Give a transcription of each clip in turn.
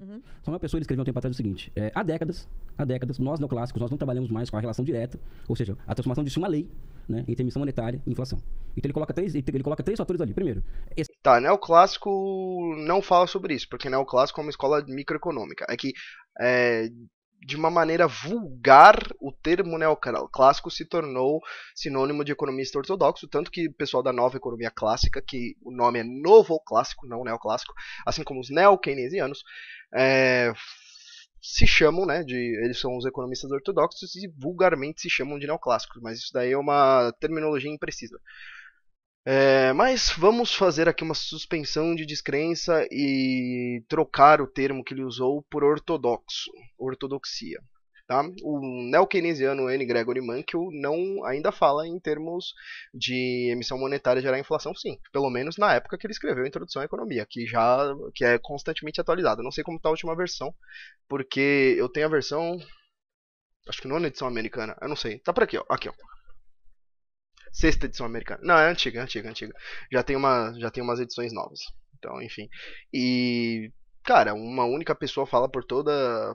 Uhum. Só então, uma pessoa ele escreveu um tempo atrás o seguinte: é, há décadas, há décadas, nós neoclássicos, nós não trabalhamos mais com a relação direta, ou seja, a transformação disso em uma lei, né, entre emissão monetária e inflação. Então ele coloca três, ele coloca três fatores ali. Primeiro, esse... tá, neoclássico não fala sobre isso, porque neoclássico é uma escola microeconômica. É que é, de uma maneira vulgar, o termo neoclássico se tornou sinônimo de economista ortodoxo, tanto que o pessoal da nova economia clássica, que o nome é novo clássico, não neoclássico, assim como os neo-keynesianos, é, se chamam, né, de, eles são os economistas ortodoxos e vulgarmente se chamam de neoclássicos, mas isso daí é uma terminologia imprecisa. É, mas vamos fazer aqui uma suspensão de descrença e trocar o termo que ele usou por ortodoxo, ortodoxia. Tá? O neo-keynesiano N. Gregory Mankiw não ainda fala em termos de emissão monetária gerar inflação, sim. Pelo menos na época que ele escreveu a Introdução à Economia, que já que é constantemente atualizada. Não sei como está a última versão, porque eu tenho a versão acho que nona edição americana, eu não sei. Tá por aqui, ó. Aqui, ó. Sexta edição americana. Não, é antiga, é antiga, é antiga. Já tem uma, já tem umas edições novas. Então, enfim. E cara, uma única pessoa fala por toda,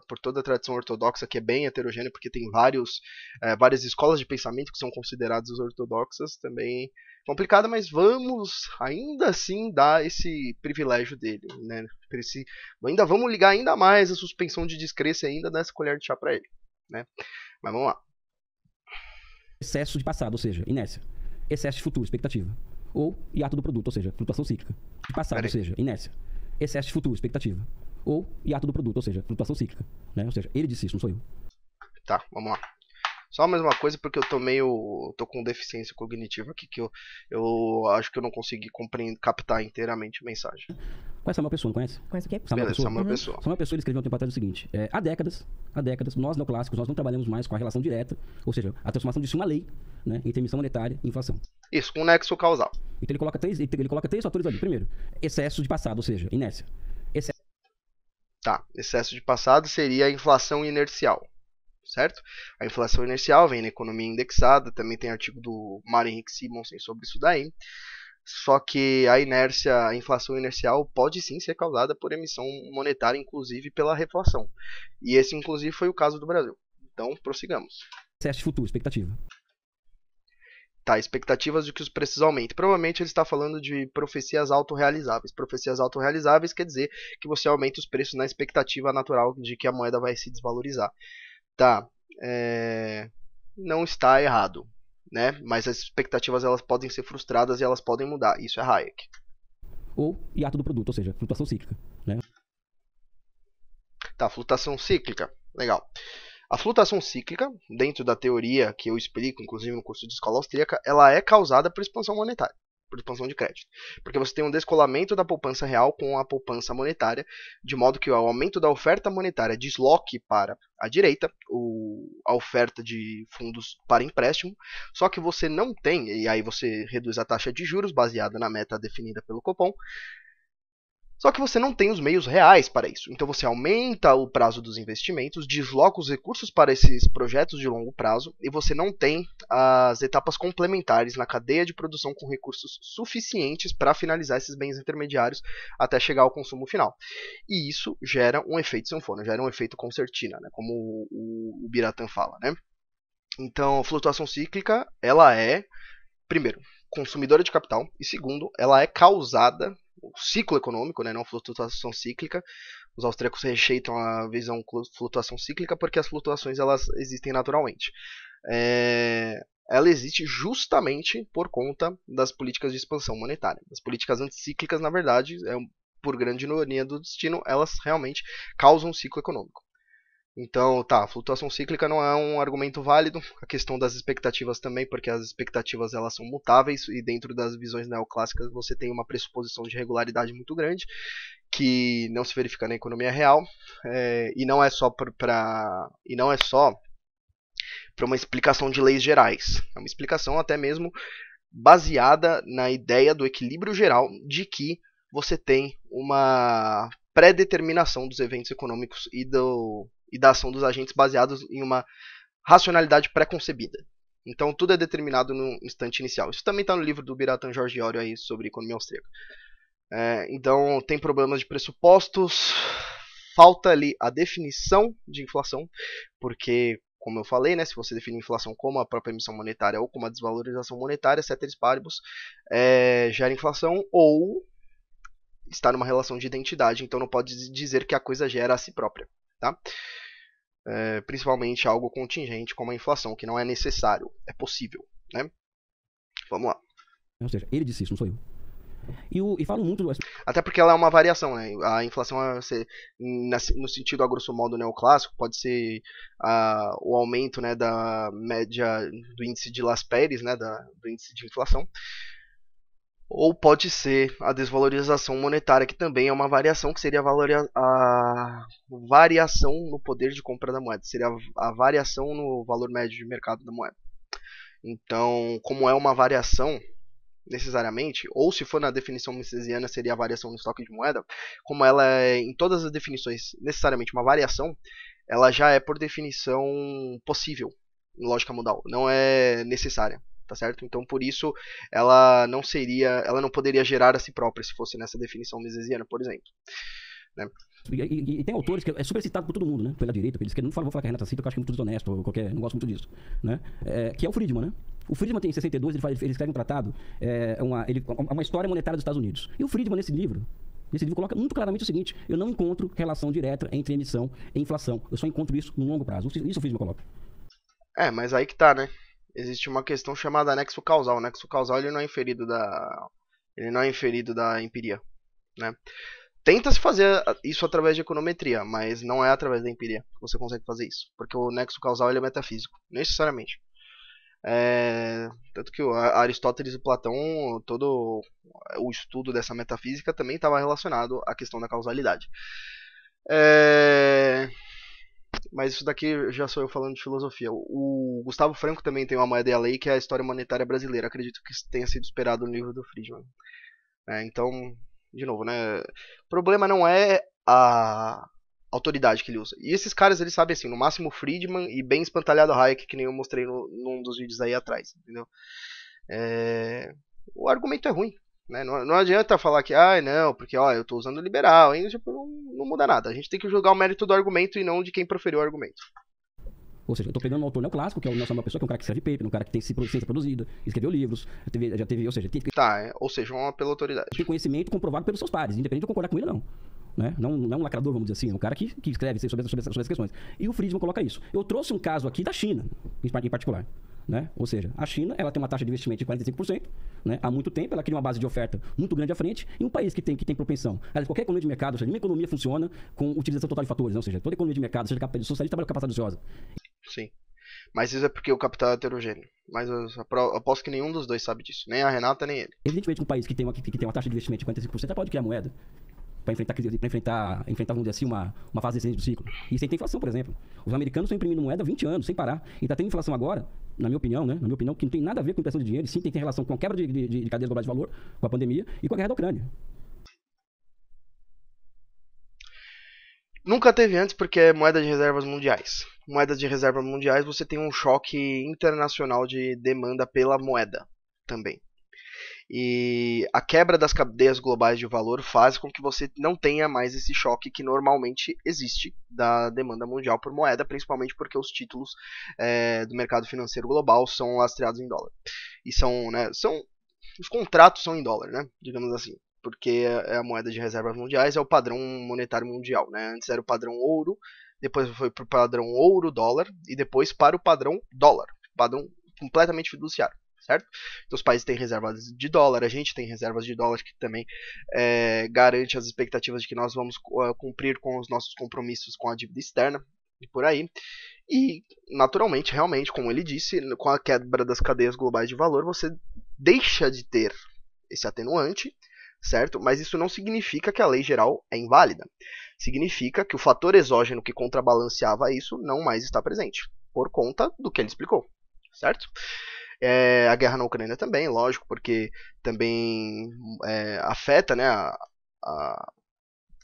por toda a tradição ortodoxa, que é bem heterogênea, porque tem vários, é, várias escolas de pensamento que são consideradas ortodoxas, também complicada, mas vamos ainda assim dar esse privilégio dele, né? Esse, ainda vamos ligar ainda mais a suspensão de descrença ainda nessa colher de chá para ele, né? Mas vamos lá. Excesso de passado, ou seja, inércia. Excesso de futuro, expectativa. Ou hiato do produto, ou seja, flutuação cíclica. De passado, ou seja, inércia excesso de futuro, expectativa. Ou hiato do produto, ou seja, flutuação cíclica. Né? Ou seja, ele disse isso, não sou eu. Tá, vamos lá. Só mais uma coisa, porque eu tô meio. tô com deficiência cognitiva aqui, que eu, eu acho que eu não consegui compreender, captar inteiramente a mensagem. Conhece Samuel Pessoa, não conhece? Conhece o quê? Samuel Pessoa. Samuel uhum. Pessoa. Samuel Pessoa ele escreveu um tempo atrás o seguinte: é, há décadas, há décadas, nós neoclássicos, nós não trabalhamos mais com a relação direta, ou seja, a transformação disso em uma lei, né? emissão monetária e inflação. Isso, com um nexo causal. Então ele coloca três, ele coloca três fatores ali. Primeiro, excesso de passado, ou seja, inércia. Excesso... Tá, excesso de passado seria a inflação inercial certo? A inflação inercial vem na economia indexada, também tem artigo do Mário Henrique Simonsen sobre isso daí. Só que a inércia, a inflação inercial pode sim ser causada por emissão monetária, inclusive pela reflação. E esse, inclusive, foi o caso do Brasil. Então, prossigamos. Ceste futuro, expectativa. Tá, expectativas de que os preços aumentem. Provavelmente ele está falando de profecias autorrealizáveis. Profecias autorrealizáveis quer dizer que você aumenta os preços na expectativa natural de que a moeda vai se desvalorizar tá, é, não está errado, né? Mas as expectativas elas podem ser frustradas e elas podem mudar. Isso é Hayek. Ou hiato do produto, ou seja, flutuação cíclica, né? Tá, flutuação cíclica, legal. A flutuação cíclica, dentro da teoria que eu explico, inclusive no curso de escola austríaca, ela é causada por expansão monetária por expansão de crédito. Porque você tem um descolamento da poupança real com a poupança monetária, de modo que o aumento da oferta monetária desloque para a direita o, a oferta de fundos para empréstimo, só que você não tem, e aí você reduz a taxa de juros baseada na meta definida pelo Copom, só que você não tem os meios reais para isso. Então você aumenta o prazo dos investimentos, desloca os recursos para esses projetos de longo prazo e você não tem as etapas complementares na cadeia de produção com recursos suficientes para finalizar esses bens intermediários até chegar ao consumo final. E isso gera um efeito sanfona, gera um efeito concertina, né? como o, o, o Biratan fala. Né? Então, flutuação cíclica, ela é, primeiro, consumidora de capital e segundo, ela é causada o ciclo econômico, né, não flutuação cíclica. Os austríacos rejeitam a visão flutuação cíclica porque as flutuações elas existem naturalmente. É, ela existe justamente por conta das políticas de expansão monetária. As políticas anticíclicas, na verdade, é, por grande ironia do destino, elas realmente causam um ciclo econômico. Então, tá, flutuação cíclica não é um argumento válido. A questão das expectativas também, porque as expectativas elas são mutáveis e dentro das visões neoclássicas você tem uma pressuposição de regularidade muito grande que não se verifica na economia real é, e não é só para e não é só para uma explicação de leis gerais. É uma explicação até mesmo baseada na ideia do equilíbrio geral de que você tem uma pré-determinação dos eventos econômicos e do e da ação dos agentes baseados em uma racionalidade pré-concebida. Então tudo é determinado no instante inicial. Isso também está no livro do Biratan Jorgiório aí sobre economia austríaca. É, então tem problemas de pressupostos, falta ali a definição de inflação, porque como eu falei, né, se você define inflação como a própria emissão monetária ou como a desvalorização monetária, ceteris é paribus, é, gera inflação ou está numa relação de identidade, então não pode dizer que a coisa gera a si própria, tá? é, principalmente algo contingente como a inflação, que não é necessário, é possível. Né? Vamos lá. Ou seja, ele disse isso, não sou eu. E, o, e falo muito. Até porque ela é uma variação, né? A inflação, é, se, no sentido a grosso modo neoclássico, pode ser a, o aumento né, da média do índice de Las Pérez, né, da, do índice de inflação, ou pode ser a desvalorização monetária, que também é uma variação, que seria a, variação no poder de compra da moeda, seria a, variação no valor médio de mercado da moeda. Então, como é uma variação, necessariamente, ou se for na definição misesiana, seria a variação no estoque de moeda, como ela é, em todas as definições, necessariamente uma variação, ela já é, por definição, possível em lógica modal, não é necessária tá certo? Então por isso ela não seria, ela não poderia gerar a si própria se fosse nessa definição misesiana, por exemplo. Né? E, e, e, tem autores que é, é super citado por todo mundo, né? Pela direita, pela esquerda. Não vou falar que a Renata cita, que eu acho que é muito desonesto, ou qualquer, não gosto muito disso, né? É, que é o Friedman, né? O Friedman tem em 62, ele, faz, ele escreve um tratado, é uma, ele, uma história monetária dos Estados Unidos. E o Friedman, nesse livro, nesse livro coloca muito claramente o seguinte, eu não encontro relação direta entre emissão e inflação. Eu só encontro isso no longo prazo. Isso o Friedman coloca. É, mas aí que tá, né? existe uma questão chamada nexo causal. O nexo causal ele não é inferido da ele não é inferido da empiria, né? Tenta-se fazer isso através de econometria, mas não é através da empiria que você consegue fazer isso, porque o nexo causal ele é metafísico, necessariamente. É, tanto que Aristóteles e Platão, todo o estudo dessa metafísica também estava relacionado à questão da causalidade. É, mas isso daqui já sou eu falando de filosofia. O Gustavo Franco também tem uma moeda e a lei, que é a história monetária brasileira. Acredito que tenha sido esperado no livro do Friedman. É, então, de novo, né? O problema não é a autoridade que ele usa. E esses caras, eles sabem assim, no máximo Friedman e bem espantalhado Hayek, que nem eu mostrei no, num dos vídeos aí atrás, entendeu? É... O argumento é ruim. Né? Não, não, adianta falar que, ah, não, porque ó, eu estou usando liberal, ainda tipo, não, não, muda nada. A gente tem que julgar o mérito do argumento e não de quem proferiu o argumento. Ou seja, eu estou pegando um autor neoclássico, que é o é uma pessoa, que é um cara que escreve paper, um cara que tem ciência produzida, escreveu livros, já teve, já teve ou seja... Tem... Tá, é, ou seja, uma pela autoridade. Tem conhecimento comprovado pelos seus pares, independente de eu concordar com ele ou não. Né? Não, não é um lacrador, vamos dizer assim, é um cara que, que escreve sobre, sobre, sobre essas questões. E o Friedman coloca isso. Eu trouxe um caso aqui da China, em particular. Né? Ou seja, a China ela tem uma taxa de investimento de 45%, né? há muito tempo, ela cria uma base de oferta muito grande à frente, e um país que tem, que tem propensão. Aliás, qualquer economia de mercado, ou seja, nenhuma economia funciona com utilização total de fatores, né? ou seja, toda economia de mercado, seja socialista capacidade capitalista, Sim. Mas isso é porque o capital é heterogêneo. Mas eu aposto que nenhum dos dois sabe disso. Nem a Renata, nem ele. Evidentemente, um país que tem uma, que, que tem uma taxa de investimento de 45% pode criar moeda para enfrentar, pra enfrentar, enfrentar, vamos dizer assim, uma, uma fase recente do ciclo. E sem ter inflação, por exemplo. Os americanos estão imprimindo moeda há 20 anos, sem parar. E está tendo inflação agora, na minha opinião, né? Na minha opinião, que não tem nada a ver com impressão de dinheiro, sim tem, tem relação com a quebra de, de, de cadeia dobrada de valor, com a pandemia e com a guerra da Ucrânia. Nunca teve antes porque é moeda de reservas mundiais. Moedas de reservas mundiais, você tem um choque internacional de demanda pela moeda também. E a quebra das cadeias globais de valor faz com que você não tenha mais esse choque que normalmente existe da demanda mundial por moeda, principalmente porque os títulos é, do mercado financeiro global são lastreados em dólar. E são, né, são. Os contratos são em dólar, né? Digamos assim porque é a moeda de reservas mundiais, é o padrão monetário mundial. Né? Antes era o padrão ouro, depois foi para o padrão ouro-dólar e depois para o padrão dólar, padrão completamente fiduciário certo? Então os países têm reservas de dólar, a gente tem reservas de dólar que também é, garante as expectativas de que nós vamos eh, cumprir com os nossos compromissos com a dívida externa e por aí. E, naturalmente, realmente, como ele disse, com a quebra das cadeias globais de valor, você deixa de ter esse atenuante, certo? Mas isso não significa que a lei geral é inválida. Significa que o fator exógeno que contrabalanceava isso não mais está presente, por conta do que ele explicou, certo? É, a guerra na Ucrânia também, lógico, porque também é, afeta né, a, a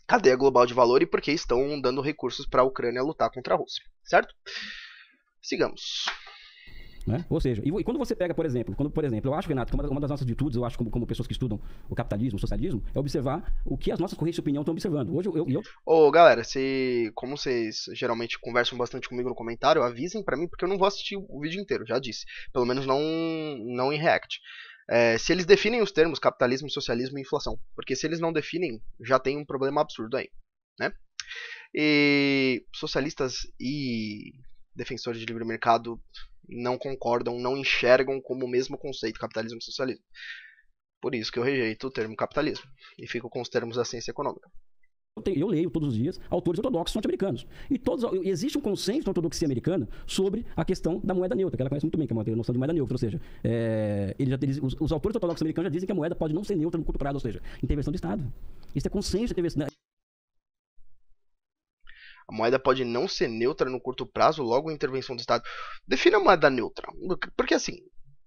cadeia global de valor e porque estão dando recursos para a Ucrânia lutar contra a Rússia, certo? Sigamos. Né? Ou seja, e, quando você pega, por exemplo, quando, por exemplo, eu acho, Renato, que uma, uma das nossas virtudes, eu acho, como, como pessoas que estudam o capitalismo, o socialismo, é observar o que as nossas correntes de opinião estão observando. Hoje eu. eu... Ô, galera, se, como vocês geralmente conversam bastante comigo no comentário, avisem para mim, porque eu não vou assistir o vídeo inteiro, já disse. Pelo menos não, não em React. É, se eles definem os termos capitalismo, socialismo e inflação. Porque se eles não definem, já tem um problema absurdo aí. Né? E socialistas e defensores de livre mercado não concordam, não enxergam como o mesmo conceito capitalismo e socialismo. Por isso que eu rejeito o termo capitalismo e fico com os termos da ciência econômica. Eu, tenho, eu leio todos os dias autores ortodoxos norte-americanos. E todos, existe um consenso na ortodoxia americana sobre a questão da moeda neutra, que ela conhece muito bem, que é uma noção de moeda neutra. Ou seja, é, eles já, eles, os, os, autores ortodoxos americanos já dizem que a moeda pode não ser neutra no curto prazo, ou seja, intervenção do Estado. Isso é consenso de intervenção. Né? A moeda pode não ser neutra no curto prazo, logo a intervenção do Estado. Defina a moeda neutra. Porque assim,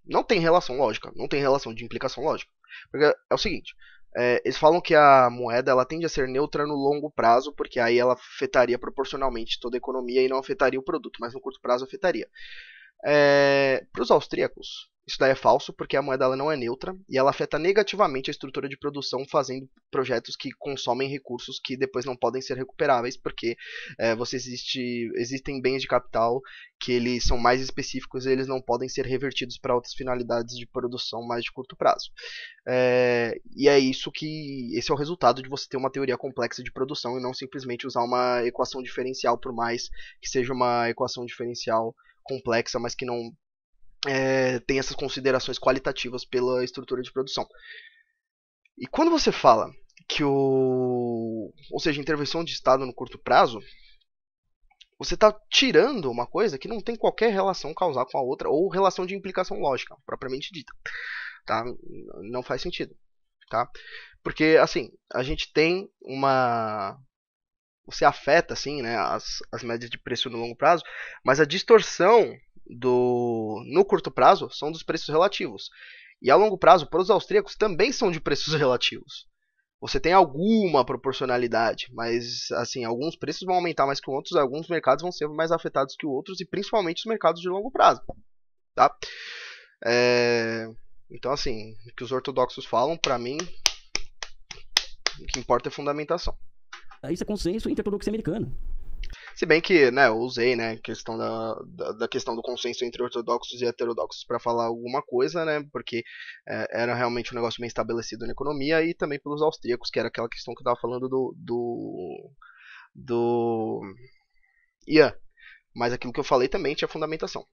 não tem relação lógica, não tem relação de implicação lógica. Porque é o seguinte, é, eles falam que a moeda ela tende a ser neutra no longo prazo, porque aí ela afetaria proporcionalmente toda a economia e não afetaria o produto, mas no curto prazo afetaria. É, Para os austríacos, isso daí é falso, porque a moeda ela não é neutra e ela afeta negativamente a estrutura de produção, fazendo projetos que consomem recursos que depois não podem ser recuperáveis, porque é, você existe, existem bens de capital que eles são mais específicos e eles não podem ser revertidos para outras finalidades de produção mais de curto prazo. É, e é isso que. Esse é o resultado de você ter uma teoria complexa de produção e não simplesmente usar uma equação diferencial, por mais que seja uma equação diferencial complexa, mas que não é, tem essas considerações qualitativas pela estrutura de produção. E quando você fala que o. Ou seja, intervenção de Estado no curto prazo, você está tirando uma coisa que não tem qualquer relação causal com a outra, ou relação de implicação lógica, propriamente dita. Tá? Não faz sentido. Tá? Porque, assim, a gente tem uma você afeta assim, né, as, as médias de preço no longo prazo, mas a distorção do no curto prazo são dos preços relativos. E a longo prazo, para os austríacos, também são de preços relativos. Você tem alguma proporcionalidade, mas assim, alguns preços vão aumentar mais que outros, alguns mercados vão ser mais afetados que outros, e principalmente os mercados de longo prazo. Tá? É... Então, assim, o que os ortodoxos falam, para mim, o que importa é fundamentação. Ah, isso é consenso entre e americana. Se bem que, né, eu usei, né, questão da, da, da questão do consenso entre ortodoxos e heterodoxos para falar alguma coisa, né, porque é, era realmente um negócio bem estabelecido na economia e também pelos austríacos, que era aquela questão que eu tava falando do. do. do. Ian. Yeah. Mas aquilo que eu falei também tinha fundamentação.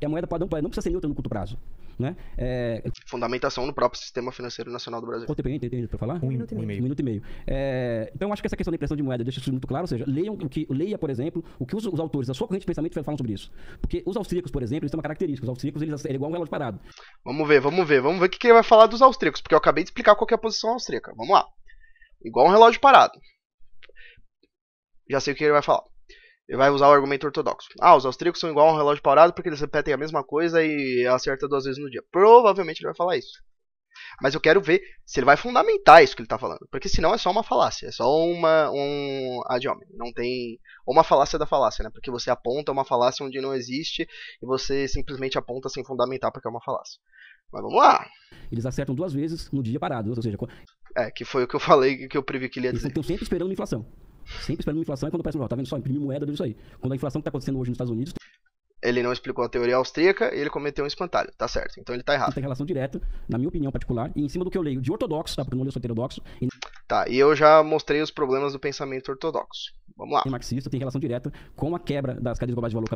E é a moeda padrão não precisa ser neutra no curto prazo. Né? É... Fundamentação no próprio sistema financeiro nacional do Brasil. Quanto tempo tem para falar? Um, minuto e meio. Um minuto e meio. É... Então, acho que essa questão da impressão de moeda deixa isso muito claro. Ou seja, leiam o que, leia, por exemplo, o que os, os autores da sua corrente de pensamento falam sobre isso. Porque os austríacos, por exemplo, eles têm uma característica. Os austríacos, eles é igual um relógio parado. Vamos ver, vamos ver. Vamos ver o que, que ele vai falar dos austríacos. Porque eu acabei de explicar qual é a posição austríaca. Vamos lá. Igual um relógio parado. Já sei o que ele vai falar. Ele vai usar o argumento ortodoxo. Ah, os austríacos são igual a um relógio parado porque eles repetem a mesma coisa e acerta duas vezes no dia. Provavelmente ele vai falar isso. Mas eu quero ver se ele vai fundamentar isso que ele está falando. Porque senão é só uma falácia. É só uma, um adiome. Não tem. Uma falácia da falácia, né? Porque você aponta uma falácia onde não existe e você simplesmente aponta sem fundamentar porque é uma falácia. Mas vamos lá! Eles acertam duas vezes no dia parado, ou seja. É, que foi o que eu falei que eu previ que ele ia dizer. Eles estão sempre esperando inflação. Sempre esperando uma inflação e é quando aparece, ó, tá vendo só, imprimir moeda, tudo isso aí. Quando a inflação que tá acontecendo hoje nos Estados Unidos... Ele não explicou a teoria austríaca e ele cometeu um espantalho, tá certo. Então ele tá errado. Tem relação direta, na minha opinião particular, e em cima do que eu leio de ortodoxo, tá? Porque eu não leio só heterodoxo. E... Tá, e eu já mostrei os problemas do pensamento ortodoxo. Vamos lá. O marxista tem relação direta com a quebra das cadeias globais de valor.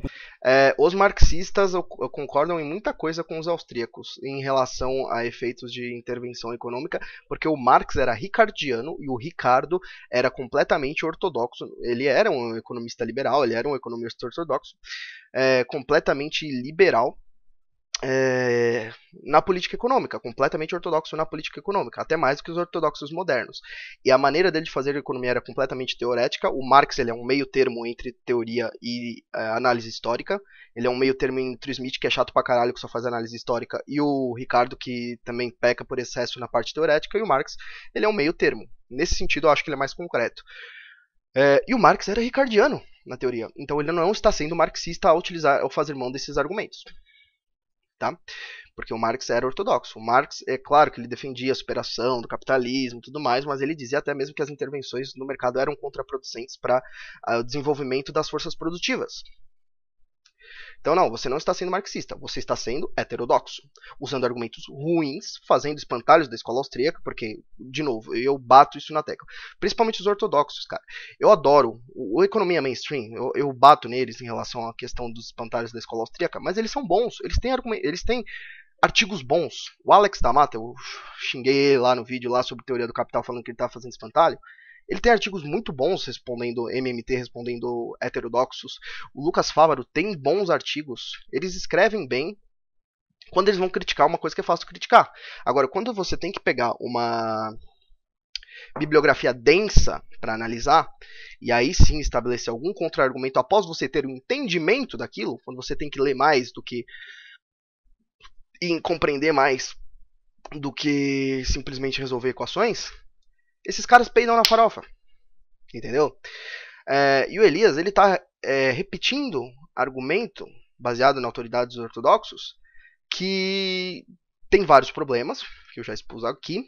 É, os marxistas concordam em muita coisa com os austríacos em relação a efeitos de intervenção econômica, porque o Marx era ricardiano e o Ricardo era completamente ortodoxo. Ele era um economista liberal, ele era um economista ortodoxo, é, completamente liberal é, na política econômica, completamente ortodoxo na política econômica, até mais do que os ortodoxos modernos. E a maneira dele fazer economia era completamente teorética. O Marx ele é um meio termo entre teoria e é, análise histórica. Ele é um meio termo entre o Smith, que é chato pra caralho, que só faz análise histórica, e o Ricardo, que também peca por excesso na parte teorética, e o Marx ele é um meio termo. Nesse sentido, eu acho que ele é mais concreto. É, e o Marx era ricardiano na teoria, então ele não está sendo marxista ao utilizar, ao fazer mão desses argumentos tá? Porque o Marx era ortodoxo. O Marx, é claro que ele defendia a superação do capitalismo e tudo mais, mas ele dizia até mesmo que as intervenções no mercado eram contraproducentes para ah, o desenvolvimento das forças produtivas. Então, não, você não está sendo marxista, você está sendo heterodoxo, usando argumentos ruins, fazendo espantalhos da escola austríaca, porque, de novo, eu bato isso na tecla. Principalmente os ortodoxos, cara. Eu adoro o, o Economia Mainstream, eu, eu, bato neles em relação à questão dos espantalhos da escola austríaca, mas eles são bons, eles têm, eles têm artigos bons. O Alex da Mata, eu xinguei lá no vídeo lá sobre teoria do capital falando que ele estava tá fazendo espantalho. Ele tem artigos muito bons respondendo MMT, respondendo heterodoxos. O Lucas Fávaro tem bons artigos. Eles escrevem bem quando eles vão criticar uma coisa que é fácil criticar. Agora, quando você tem que pegar uma bibliografia densa para analisar, e aí sim estabelecer algum contra-argumento após você ter o um entendimento daquilo, quando você tem que ler mais do que. e compreender mais do que simplesmente resolver equações, esses caras peidam na farofa. Entendeu? É, e o Elias, ele está é, repetindo argumento baseado na autoridade dos ortodoxos que tem vários problemas, que eu já expus aqui,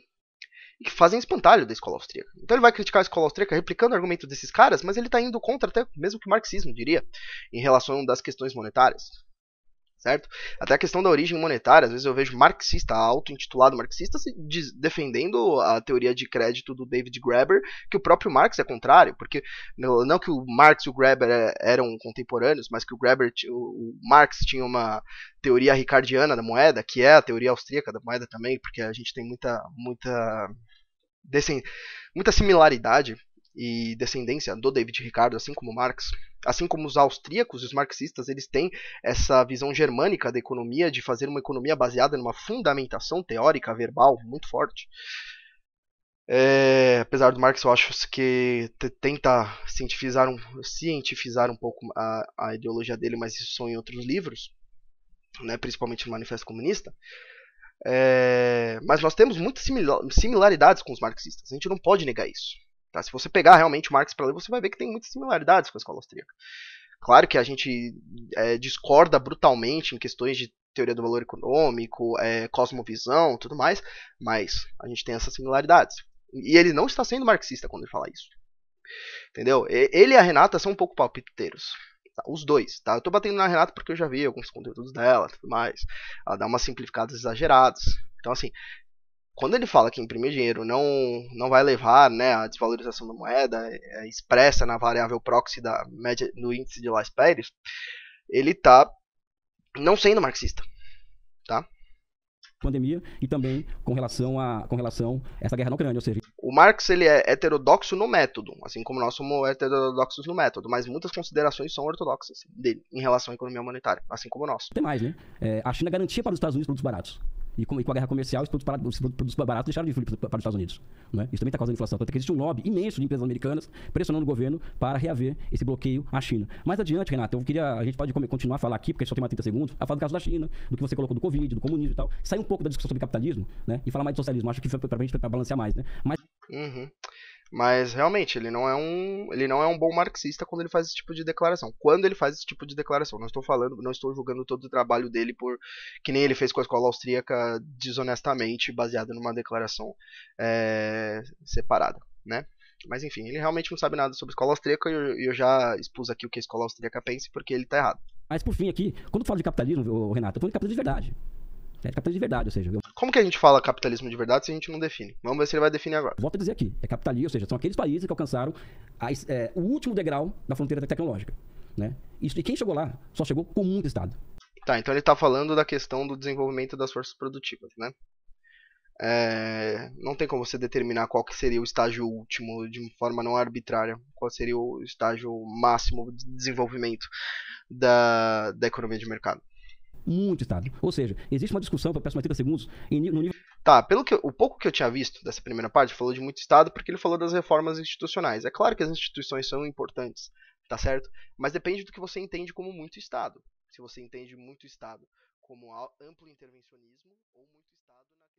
e que fazem espantalho da escola austríaca. Então ele vai criticar a escola austríaca replicando o argumento desses caras, mas ele está indo contra até mesmo que o marxismo diria em relação das questões monetárias certo? Até a questão da origem monetária, às vezes eu vejo marxista, auto-intitulado marxista, diz, defendendo a teoria de crédito do David Graeber, que o próprio Marx é contrário, porque não que o Marx e o Graeber é, eram contemporâneos, mas que o Graeber, o Marx tinha uma teoria ricardiana da moeda, que é a teoria austríaca da moeda também, porque a gente tem muita muita desse, muita similaridade e descendência do David Ricardo, assim como Marx, assim como os austríacos e os marxistas, eles têm essa visão germânica da economia, de fazer uma economia baseada numa fundamentação teórica, verbal, muito forte. É, apesar do Marx, eu acho que tenta cientificar um, cientificar um pouco a, a ideologia dele, mas isso são em outros livros, né, principalmente no Manifesto Comunista. É, mas nós temos muitas similaridades com os marxistas, a gente não pode negar isso. Tá? Se você pegar realmente o Marx para ler, você vai ver que tem muitas similaridades com a escola austríaca. Claro que a gente é, discorda brutalmente em questões de teoria do valor econômico, é, cosmovisão, tudo mais, mas a gente tem essas similaridades. E ele não está sendo marxista quando ele fala isso. Entendeu? Ele e a Renata são um pouco palpiteiros. Tá? Os dois, tá? Eu tô batendo na Renata porque eu já vi alguns conteúdos dela, tudo mais. Ela dá umas simplificadas exageradas. Então, assim, quando ele fala que imprimir dinheiro não, não vai levar né, desvalorização da moeda, é, é expressa na variável proxy da média do índice de Las Pérez, ele está não sendo marxista. Tá? pandemia e também com relação a com relação a essa guerra na Ucrânia, ou seja, o Marx ele é heterodoxo no método, assim como nós somos heterodoxos no método, mas muitas considerações são ortodoxas assim, dele em relação à economia monetária, assim como nós. Tem mais, né? É, a China é garantia para os Estados Unidos produtos baratos. E com, e com, a guerra comercial, os produtos, para, os produtos baratos deixaram de fluir para, os Estados Unidos. Né? Isso também está causando inflação. Tanto é que existe um lobby imenso de empresas americanas pressionando o governo para reaver esse bloqueio à China. Mais adiante, Renato, eu queria. A gente pode continuar a falar aqui, porque só tem mais 30 segundos, a falar do caso da China, do que você colocou do Covid, do comunismo e tal. Sair um pouco da discussão sobre capitalismo né? e falar mais de socialismo. Acho que para a gente pra balancear mais. Né? Mas... Uhum. Mas realmente, ele não é um, ele não é um bom marxista quando ele faz esse tipo de declaração. Quando ele faz esse tipo de declaração, não estou falando, não estou julgando todo o trabalho dele por que nem ele fez com a escola austríaca desonestamente, baseado numa declaração é, separada, né? Mas enfim, ele realmente não sabe nada sobre a escola austríaca e eu, eu, já expus aqui o que a escola austríaca pensa porque ele está errado. Mas por fim aqui, quando eu falo de capitalismo, Renato, eu falo de capitalismo de verdade. É capitalismo de verdade, ou seja. Eu... Como que a gente fala capitalismo de verdade se a gente não define? Vamos ver se ele vai definir agora. Volto a dizer aqui: é capitalismo, ou seja, são aqueles países que alcançaram as, é, o último degrau da fronteira tecnológica. Né? Isso, e quem chegou lá só chegou com muito Estado. Tá, então ele está falando da questão do desenvolvimento das forças produtivas, né? É, não tem como você determinar qual que seria o estágio último de forma não arbitrária, qual seria o estágio máximo de desenvolvimento da, da economia de mercado muito Estado. Ou seja, existe uma discussão, para peço mais 30 segundos, no nível. Tá, pelo que, o pouco que eu tinha visto dessa primeira parte, falou de muito Estado porque ele falou das reformas institucionais. É claro que as instituições são importantes, tá certo? Mas depende do que você entende como muito Estado. Se você entende muito Estado como amplo intervencionismo ou muito Estado na.